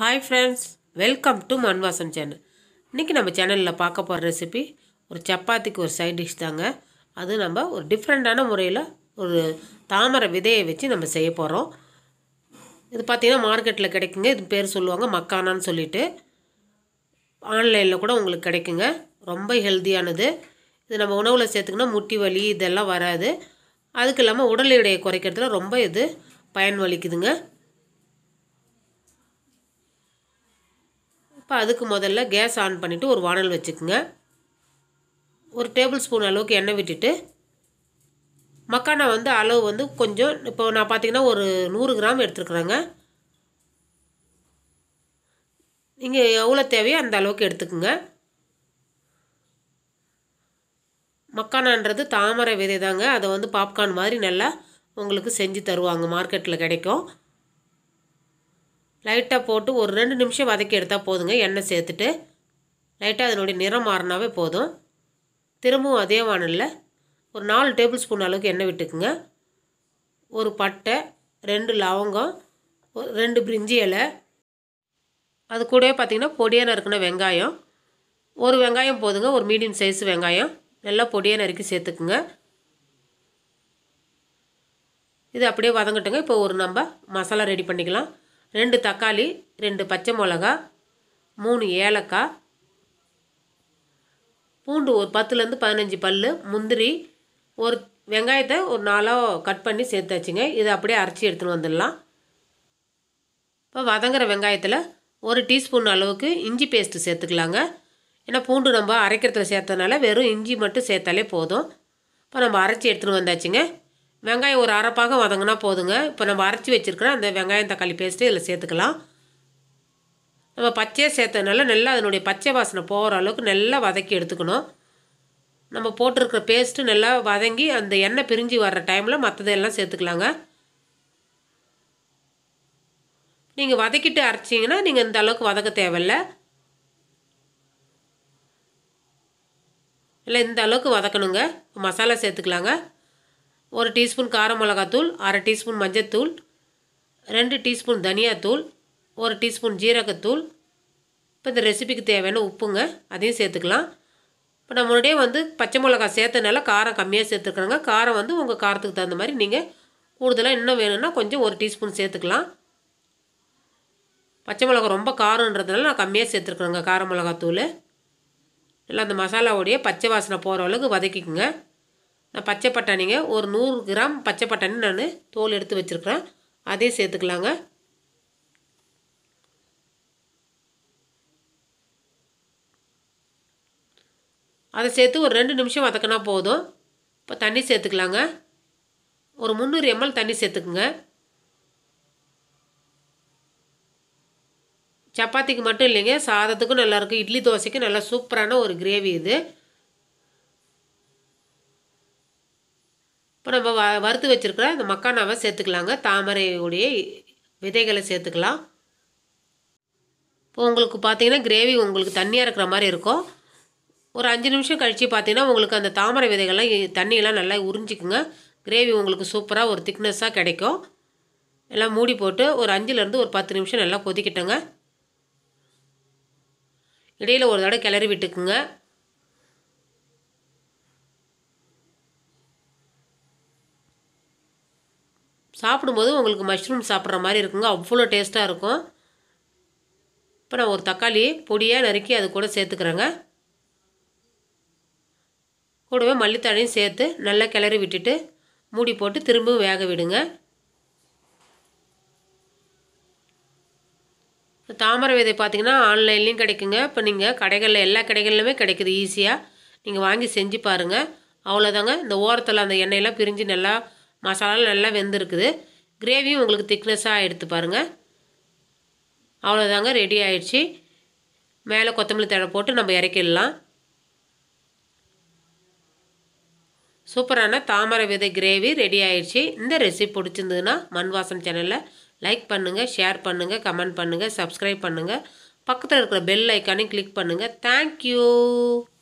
hi friends welcome to Manvasan channel இன்றைக்கி நம்ம சேனலில் பார்க்க போகிற ரெசிபி ஒரு சப்பாத்திக்கு ஒரு சைட் டிஷ் தாங்க அது நம்ம ஒரு டிஃப்ரெண்ட்டான முறையில் ஒரு தாமரை விதையை வச்சு நம்ம செய்ய போகிறோம் இது பார்த்திங்கன்னா மார்க்கெட்டில் கிடைக்குங்க இது பேர் சொல்லுவாங்க மக்கானான்னு சொல்லிவிட்டு ஆன்லைனில் கூட உங்களுக்கு கிடைக்குங்க ரொம்ப ஹெல்த்தியானது இது நம்ம உணவில் சேர்த்துக்கினா முட்டி வலி இதெல்லாம் வராது அதுக்கு இல்லாமல் உடல் எடையை குறைக்கிறதுல ரொம்ப இது பயன் வலிக்குதுங்க இப்போ அதுக்கு முதல்ல கேஸ் ஆன் பண்ணிவிட்டு ஒரு வானல் வச்சுக்கோங்க ஒரு டேபிள் ஸ்பூன் அளவுக்கு எண்ணெய் விட்டுட்டு மக்கானா வந்து அளவு வந்து கொஞ்சம் இப்போ நான் பார்த்தீங்கன்னா ஒரு நூறு கிராம் எடுத்துருக்குறேங்க நீங்கள் எவ்வளோ தேவையோ அந்த அளவுக்கு எடுத்துக்கோங்க மக்கானான்றது தாமரை விதை தாங்க அதை வந்து பாப்கார்ன் மாதிரி நல்லா உங்களுக்கு செஞ்சு தருவாங்க மார்க்கெட்டில் கிடைக்கும் லைட்டாக போட்டு ஒரு ரெண்டு நிமிஷம் வதக்கி எடுத்தால் போதுங்க எண்ணெய் சேர்த்துட்டு லைட்டாக அதனுடைய நிறம் மாறினாவே போதும் திரும்பவும் அதே வானில் ஒரு நாலு டேபிள் ஸ்பூன் அளவுக்கு எண்ணெய் விட்டுக்குங்க ஒரு பட்டை ரெண்டு லவங்கம் ஒரு ரெண்டு பிரிஞ்சி இலை அது கூட பார்த்திங்கன்னா பொடியாக நறுக்கின வெங்காயம் ஒரு வெங்காயம் போதுங்க ஒரு மீடியம் சைஸ் வெங்காயம் நல்லா பொடியாக நறுக்கி சேர்த்துக்குங்க இது அப்படியே வதங்கட்டுங்க இப்போ ஒரு நம்ம மசாலா ரெடி பண்ணிக்கலாம் ரெண்டு தக்காளி ரெண்டு பச்சை மிளகா மூணு ஏலக்காய் பூண்டு ஒரு பத்துலேருந்து பதினஞ்சு பல் முந்திரி ஒரு வெங்காயத்தை ஒரு நாளாக கட் பண்ணி சேர்த்தாச்சுங்க இதை அப்படியே அரைச்சி எடுத்துன்னு வந்துடலாம் இப்போ வதங்குற வெங்காயத்தில் ஒரு டீஸ்பூன் அளவுக்கு இஞ்சி பேஸ்ட்டு சேர்த்துக்கலாங்க ஏன்னா பூண்டு நம்ம அரைக்கிறதுல சேர்த்தனால வெறும் இஞ்சி மட்டும் சேர்த்தாலே போதும் இப்போ நம்ம அரைச்சி எடுத்துகிட்டு வந்தாச்சுங்க வெங்காயம் ஒரு அரைப்பாக வதங்கினா போதுங்க இப்போ நம்ம அரைச்சி வச்சுருக்கிற அந்த வெங்காயம் தக்காளி பேஸ்ட்டு இதில் சேர்த்துக்கலாம் நம்ம பச்சையாக சேர்த்ததுனால நல்லா அதனுடைய பச்சை வாசனை போகிற அளவுக்கு நல்லா வதக்கி எடுத்துக்கணும் நம்ம போட்டிருக்கிற பேஸ்ட்டு நல்லா வதங்கி அந்த எண்ணெய் பிரிஞ்சு வர்ற டைமில் மற்றதெல்லாம் சேர்த்துக்கலாங்க நீங்கள் வதக்கிட்டு அரைச்சிங்கன்னா நீங்கள் இந்த அளவுக்கு வதக்க தேவையில்ல இல்லை இந்த அளவுக்கு வதக்கணுங்க மசாலா சேர்த்துக்கலாங்க ஒரு டீஸ்பூன் கார மிளகாத்தூள் அரை டீஸ்பூன் மஞ்சத்தூள் ரெண்டு டீஸ்பூன் தனியாத்தூள் ஒரு டீஸ்பூன் ஜீரகத்தூள் இப்போ இந்த ரெசிபிக்கு தேவையான உப்புங்க அதையும் சேர்த்துக்கலாம் இப்போ நம்ம முன்னாடியே வந்து பச்சை மிளகா சேர்த்தனால காரம் கம்மியாக சேர்த்துருக்குறாங்க காரம் வந்து உங்கள் காரத்துக்கு தகுந்த மாதிரி நீங்கள் கூடுதலாக இன்னும் வேணும்னா கொஞ்சம் ஒரு டீஸ்பூன் சேர்த்துக்கலாம் பச்சை மிளகா ரொம்ப காரன்றதுனால நான் கம்மியாக சேர்த்துருக்குறேங்க கார மிளகாத்தூள் இல்லை அந்த மசாலாவோடைய பச்சை வாசனை போகிற அளவுக்கு வதக்கிக்குங்க நான் பச்சை பட்டாணிங்க ஒரு நூறு கிராம் பச்சை பட்டாணி நான் தோல் எடுத்து வச்சுருக்குறேன் அதே சேர்த்துக்கலாங்க அதை சேர்த்து ஒரு ரெண்டு நிமிஷம் வதக்கினா போதும் இப்போ தண்ணி சேர்த்துக்கலாங்க ஒரு முந்நூறு எம்எல் தண்ணி சேர்த்துக்குங்க சப்பாத்திக்கு மட்டும் இல்லைங்க சாதத்துக்கும் நல்லாயிருக்கும் இட்லி தோசைக்கும் நல்லா சூப்பரான ஒரு கிரேவி இது நம்ம வ வறுத்து வச்சுருக்கிற இந்த மக்கானாவை சேர்த்துக்கலாங்க தாமரையுடைய விதைகளை சேர்த்துக்கலாம் இப்போ உங்களுக்கு பார்த்தீங்கன்னா கிரேவி உங்களுக்கு தண்ணியாக இருக்கிற மாதிரி இருக்கும் ஒரு அஞ்சு நிமிஷம் கழித்து பார்த்தீங்கன்னா உங்களுக்கு அந்த தாமரை விதைகள்லாம் தண்ணியெல்லாம் நல்லா உறிஞ்சிக்குங்க கிரேவி உங்களுக்கு சூப்பராக ஒரு திக்னஸ்ஸாக கிடைக்கும் எல்லாம் மூடி போட்டு ஒரு அஞ்சுலேருந்து ஒரு பத்து நிமிஷம் நல்லா கொதிக்கிட்டோங்க இடையில் ஒரு தடவை கிளறி விட்டுக்குங்க சாப்பிடும்போது உங்களுக்கு மஷ்ரூம் சாப்பிட்ற மாதிரி இருக்குங்க அவ்வளோ டேஸ்ட்டாக இருக்கும் இப்போ நான் ஒரு தக்காளி பொடியாக நறுக்கி அது கூட சேர்த்துக்கிறேங்க கூடவே மல்லித்தாழையும் சேர்த்து நல்லா கிளறி விட்டுட்டு மூடி போட்டு திரும்பவும் வேக விடுங்க தாமரை விதை பார்த்திங்கன்னா ஆன்லைன்லேயும் கிடைக்குங்க இப்போ நீங்கள் கடைகளில் எல்லா கடைகள்லையுமே கிடைக்குது ஈஸியாக நீங்கள் வாங்கி செஞ்சு பாருங்கள் அவ்வளோதாங்க இந்த ஓரத்தில் அந்த எண்ணெயெல்லாம் பிரிஞ்சு நல்லா மசாலாலாம் நல்லா வெந்திருக்குது கிரேவியும் உங்களுக்கு திக்னஸ்ஸாக எடுத்து பாருங்கள் அவ்வளோதாங்க ரெடி ஆயிடுச்சு மேலே கொத்தமல்லி தழை போட்டு நம்ம இறக்கிடலாம் சூப்பரான தாமரை விதை கிரேவி ரெடி ஆயிடுச்சு இந்த ரெசிபி பிடிச்சிருந்ததுன்னா மண் வாசன் சேனலில் லைக் பண்ணுங்கள் ஷேர் பண்ணுங்கள் கமெண்ட் பண்ணுங்கள் சப்ஸ்கிரைப் பண்ணுங்கள் பக்கத்தில் இருக்கிற பெல் ஐக்கானையும் கிளிக் பண்ணுங்கள் தேங்க்யூ